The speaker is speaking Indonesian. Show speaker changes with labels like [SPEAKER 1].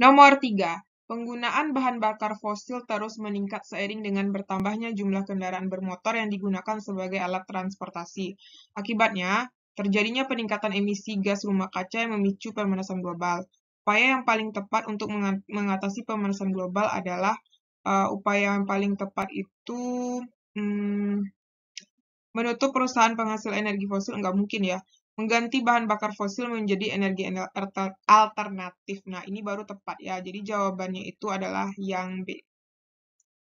[SPEAKER 1] Nomor tiga,
[SPEAKER 2] Penggunaan bahan bakar fosil terus meningkat seiring dengan bertambahnya jumlah kendaraan bermotor yang digunakan sebagai alat transportasi. Akibatnya, terjadinya peningkatan emisi gas rumah kaca yang memicu pemanasan global. Upaya yang paling tepat untuk mengatasi pemanasan global adalah uh, upaya yang paling tepat itu hmm, menutup perusahaan penghasil energi fosil nggak mungkin ya mengganti bahan bakar fosil menjadi energi alternatif. Nah, ini baru tepat ya. Jadi jawabannya itu adalah yang B.